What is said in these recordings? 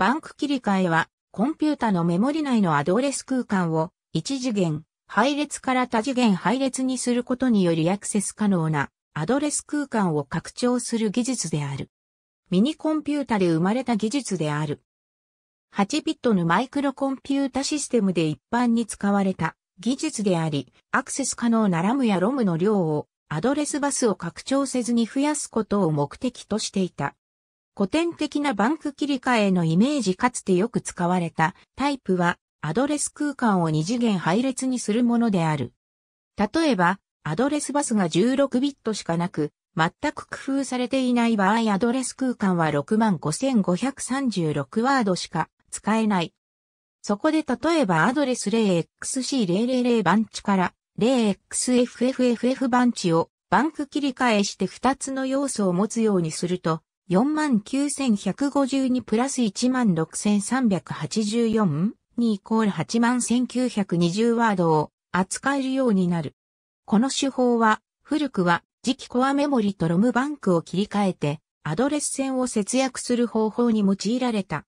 バンク切り替えは、コンピュータのメモリ内のアドレス空間を、一次元、配列から多次元配列にすることによりアクセス可能な、アドレス空間を拡張する技術である。ミニコンピュータで生まれた技術である。8ビットのマイクロコンピュータシステムで一般に使われた技術であり、アクセス可能なラムやロムの量をアドレスバスを拡張せずに増やすことを目的としていた。古典的なバンク切り替えのイメージかつてよく使われたタイプはアドレス空間を二次元配列にするものである。例えば、アドレスバスが16ビットしかなく、全く工夫されていない場合アドレス空間は65,536ワードしか使えない。そこで例えばアドレス 0xc000 番地から 0xffff 番地をバンク切り替えして2つの要素を持つようにすると、49,152プラス 16,384? にイコール81,920ワードを扱えるようになる。この手法は、古くは磁気コアメモリとロムバンクを切り替えて、アドレス線を節約する方法に用いられた。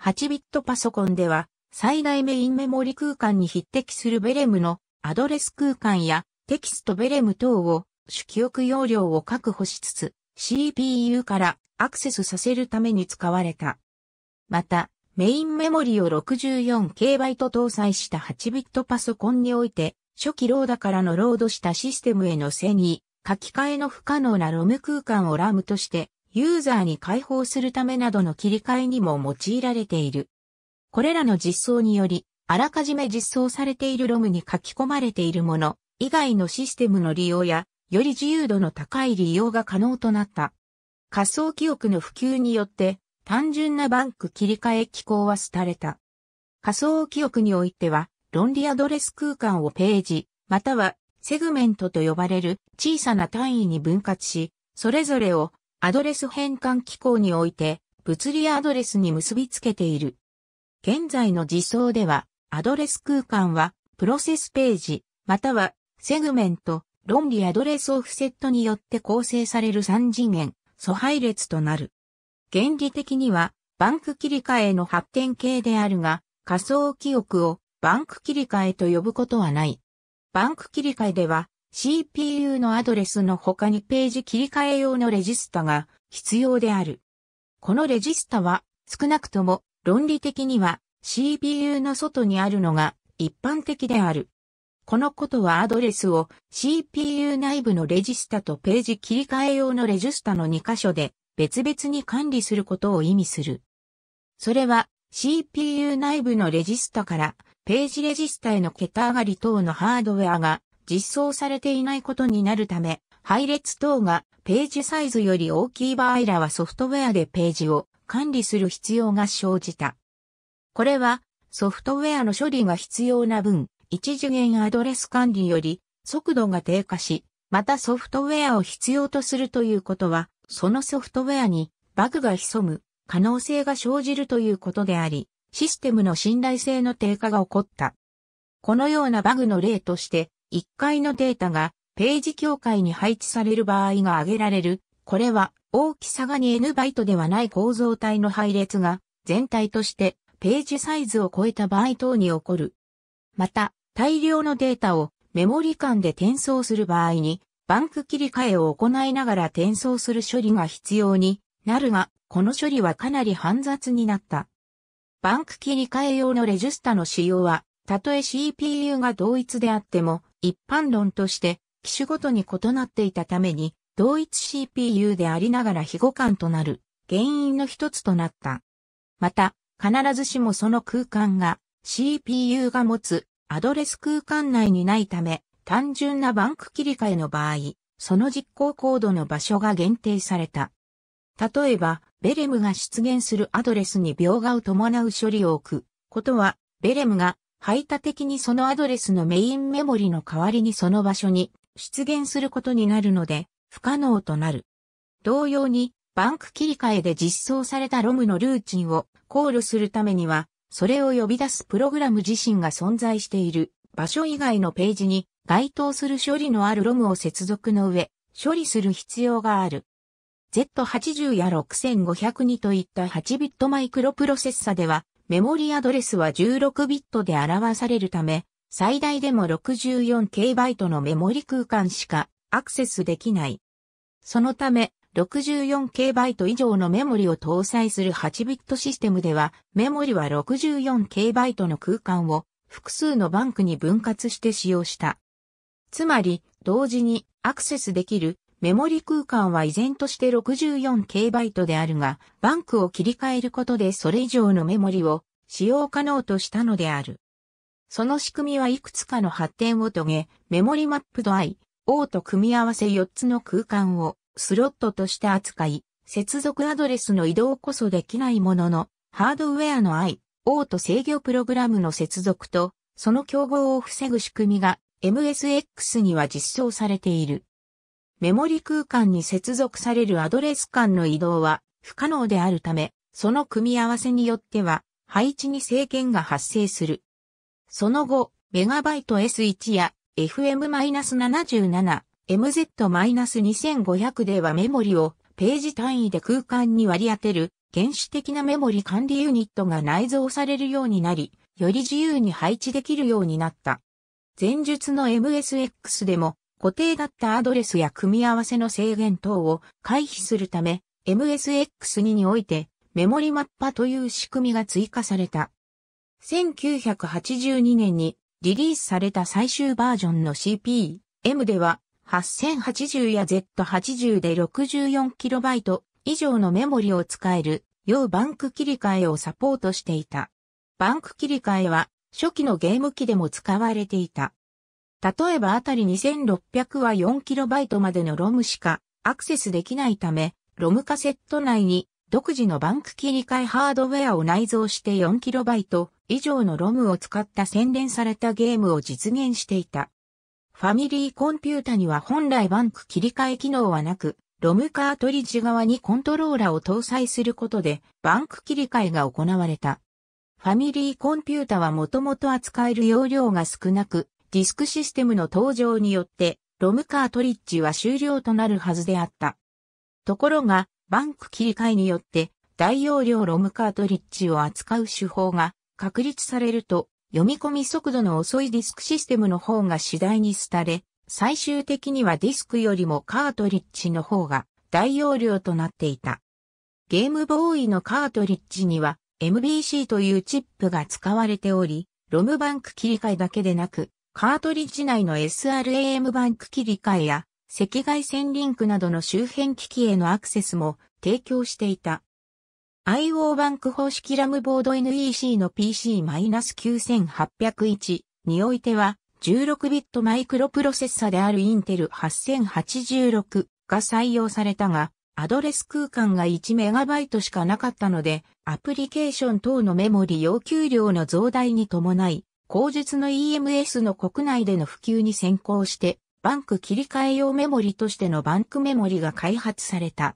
8ビットパソコンでは、最大メインメモリ空間に匹敵するベレムのアドレス空間やテキストベレム等を主記憶容量を確保しつつ、CPU からアクセスさせるために使われた。また、メインメモリを 64K バイト搭載した8ビットパソコンにおいて、初期ローダからのロードしたシステムへの遷移、書き換えの不可能なロム空間をラムとして、ユーザーに開放するためなどの切り替えにも用いられている。これらの実装により、あらかじめ実装されているロムに書き込まれているもの以外のシステムの利用や、より自由度の高い利用が可能となった。仮想記憶の普及によって、単純なバンク切り替え機構は廃れた。仮想記憶においては、論理アドレス空間をページ、またはセグメントと呼ばれる小さな単位に分割し、それぞれをアドレス変換機構において物理アドレスに結びつけている。現在の実装では、アドレス空間はプロセスページ、またはセグメント、論理アドレスオフセットによって構成される3次元、素配列となる。原理的には、バンク切り替えの発展形であるが、仮想記憶をバンク切り替えと呼ぶことはない。バンク切り替えでは、CPU のアドレスの他にページ切り替え用のレジスタが必要である。このレジスタは少なくとも論理的には CPU の外にあるのが一般的である。このことはアドレスを CPU 内部のレジスタとページ切り替え用のレジスタの2箇所で別々に管理することを意味する。それは CPU 内部のレジスタからページレジスタへの桁上がり等のハードウェアが実装されていないことになるため、配列等がページサイズより大きい場合らはソフトウェアでページを管理する必要が生じた。これはソフトウェアの処理が必要な分、一次元アドレス管理より速度が低下し、またソフトウェアを必要とするということは、そのソフトウェアにバグが潜む可能性が生じるということであり、システムの信頼性の低下が起こった。このようなバグの例として、1回のデータがページ境界に配置される場合が挙げられる。これは大きさがに n バイトではない構造体の配列が全体としてページサイズを超えた場合等に起こる。また、大量のデータをメモリ間で転送する場合に、バンク切り替えを行いながら転送する処理が必要になるが、この処理はかなり煩雑になった。バンク切り替え用のレジスタの使用は、たとえ CPU が同一であっても、一般論として機種ごとに異なっていたために、同一 CPU でありながら非互換となる原因の一つとなった。また、必ずしもその空間が CPU が持つアドレス空間内にないため、単純なバンク切り替えの場合、その実行コードの場所が限定された。例えば、ベレムが出現するアドレスに描画を伴う処理を置くことは、ベレムが排他的にそのアドレスのメインメモリの代わりにその場所に出現することになるので、不可能となる。同様に、バンク切り替えで実装されたロムのルーチンを考慮するためには、それを呼び出すプログラム自身が存在している場所以外のページに該当する処理のあるロムを接続の上、処理する必要がある。Z80 や6502といった8ビットマイクロプロセッサでは、メモリアドレスは16ビットで表されるため、最大でも 64KB のメモリ空間しかアクセスできない。そのため、64 k バイト以上のメモリを搭載する8ビットシステムでは、メモリは64 k バイトの空間を複数のバンクに分割して使用した。つまり、同時にアクセスできるメモリ空間は依然として 64K バイトであるが、バンクを切り替えることでそれ以上のメモリを使用可能としたのである。その仕組みはいくつかの発展を遂げ、メモリマップと I、O と組み合わせ4つの空間をスロットとして扱い、接続アドレスの移動こそできないものの、ハードウェアの I、O と制御プログラムの接続と、その競合を防ぐ仕組みが MSX には実装されている。メモリ空間に接続されるアドレス間の移動は不可能であるため、その組み合わせによっては配置に制限が発生する。その後、メガバイト S1 や FM-77、MZ-2500 ではメモリをページ単位で空間に割り当てる原始的なメモリ管理ユニットが内蔵されるようになり、より自由に配置できるようになった。前述の MSX でも固定だったアドレスや組み合わせの制限等を回避するため MSX2 においてメモリマッパという仕組みが追加された。1982年にリリースされた最終バージョンの CP、M では8080や Z80 で 64KB 以上のメモリを使える、要バンク切り替えをサポートしていた。バンク切り替えは、初期のゲーム機でも使われていた。例えばあたり2600は 4KB までのロムしかアクセスできないため、ロムカセット内に独自のバンク切り替えハードウェアを内蔵して 4KB 以上のロムを使った洗練されたゲームを実現していた。ファミリーコンピュータには本来バンク切り替え機能はなく、ロムカートリッジ側にコントローラを搭載することで、バンク切り替えが行われた。ファミリーコンピュータはもともと扱える容量が少なく、ディスクシステムの登場によって、ロムカートリッジは終了となるはずであった。ところが、バンク切り替えによって、大容量ロムカートリッジを扱う手法が確立されると、読み込み速度の遅いディスクシステムの方が次第に廃れ、最終的にはディスクよりもカートリッジの方が大容量となっていた。ゲームボーイのカートリッジには MBC というチップが使われており、ロムバンク切り替えだけでなく、カートリッジ内の SRAM バンク切り替えや赤外線リンクなどの周辺機器へのアクセスも提供していた。IO バンク方式ラムボード NEC の PC-9801 においては、16ビットマイクロプロセッサであるインテル8086が採用されたが、アドレス空間が 1MB しかなかったので、アプリケーション等のメモリ要求量の増大に伴い、後述の EMS の国内での普及に先行して、バンク切り替え用メモリとしてのバンクメモリが開発された。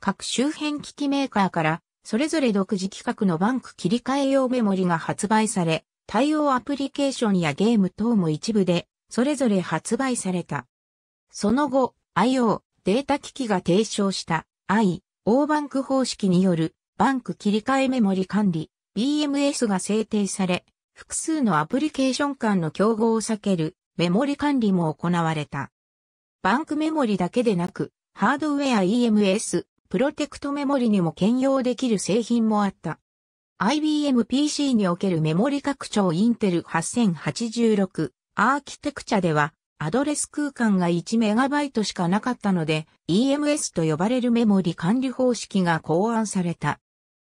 各周辺機器メーカーからそれぞれ独自規格のバンク切り替え用メモリが発売され、対応アプリケーションやゲーム等も一部で、それぞれ発売された。その後、IO、データ機器が提唱した I、O バンク方式によるバンク切り替えメモリ管理、BMS が制定され、複数のアプリケーション間の競合を避けるメモリ管理も行われた。バンクメモリだけでなく、ハードウェア EMS、プロテクトメモリにも兼用できる製品もあった。IBM PC におけるメモリ拡張インテル8086アーキテクチャではアドレス空間が 1MB しかなかったので EMS と呼ばれるメモリ管理方式が考案された。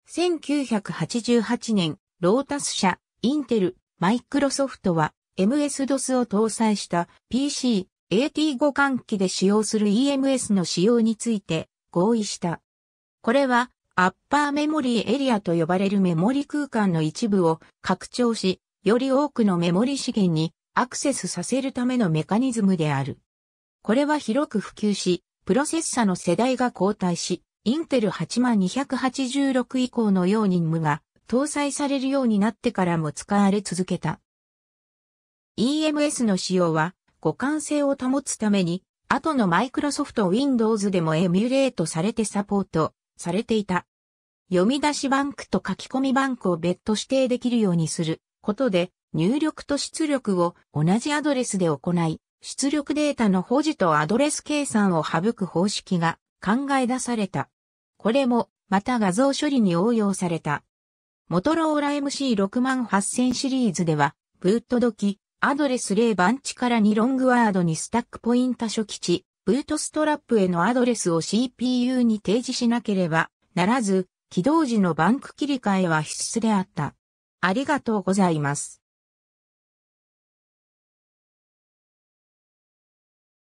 1988年、ロータス社、インテル、マイクロソフトは MS-DOS を搭載した PC、AT 互換機で使用する EMS の使用について合意した。これは、アッパーメモリーエリアと呼ばれるメモリ空間の一部を拡張し、より多くのメモリ資源にアクセスさせるためのメカニズムである。これは広く普及し、プロセッサの世代が交代し、インテル8286以降のように無が搭載されるようになってからも使われ続けた。EMS の使用は互換性を保つために後のマイクロソフト Windows でもエミュレートされてサポートされていた。読み出しバンクと書き込みバンクを別途指定できるようにすることで入力と出力を同じアドレスで行い、出力データの保持とアドレス計算を省く方式が考え出された。これもまた画像処理に応用された。モトローラ MC68000 シリーズでは、ブート時、アドレス0番地から2ロングワードにスタックポインタ初期値、ブートストラップへのアドレスを CPU に提示しなければならず、起動時のバンク切り替えは必須であった。ありがとうございます。